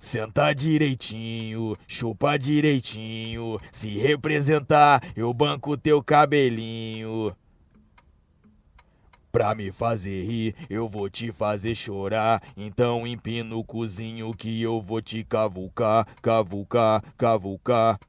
Sentar direitinho, chupar direitinho, se representar, eu banco teu cabelinho. Pra me fazer rir, eu vou te fazer chorar. Então empina o cozinho que eu vou te cavucar, cavucar, cavucar.